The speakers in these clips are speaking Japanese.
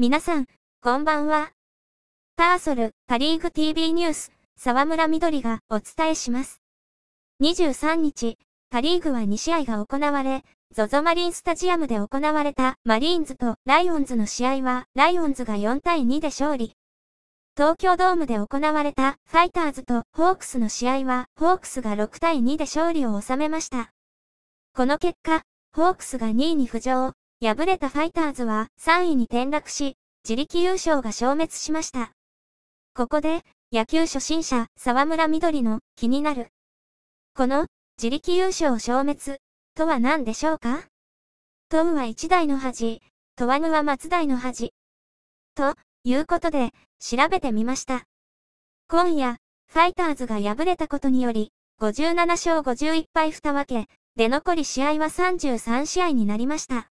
皆さん、こんばんは。パーソル、パリーグ TV ニュース、沢村みどりがお伝えします。23日、パリーグは2試合が行われ、ZOZO マリンスタジアムで行われたマリーンズとライオンズの試合は、ライオンズが4対2で勝利。東京ドームで行われたファイターズとホークスの試合は、ホークスが6対2で勝利を収めました。この結果、ホークスが2位に浮上、敗れたファイターズは3位に転落し、自力優勝が消滅しました。ここで、野球初心者、沢村緑の気になる。この、自力優勝消滅、とは何でしょうかトウは一台の恥、トワヌは松代の恥。ということで、調べてみました。今夜、ファイターズが敗れたことにより、57勝51敗2分け、出残り試合は33試合になりました。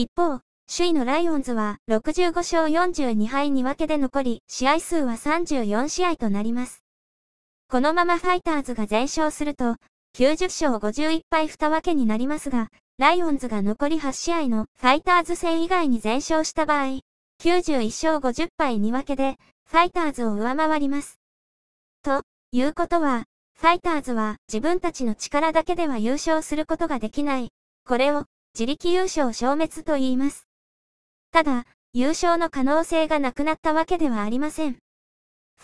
一方、首位のライオンズは65勝42敗に分けで残り、試合数は34試合となります。このままファイターズが全勝すると、90勝51敗2分けになりますが、ライオンズが残り8試合のファイターズ戦以外に全勝した場合、91勝50敗2分けで、ファイターズを上回ります。ということは、ファイターズは自分たちの力だけでは優勝することができない。これを自力優勝消滅と言います。ただ、優勝の可能性がなくなったわけではありません。フ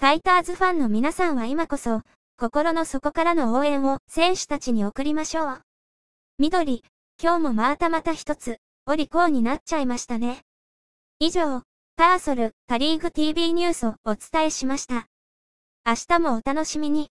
ァイターズファンの皆さんは今こそ、心の底からの応援を選手たちに送りましょう。緑、今日もまたまた一つ、お利口になっちゃいましたね。以上、パーソル、パリーグ TV ニュースをお伝えしました。明日もお楽しみに。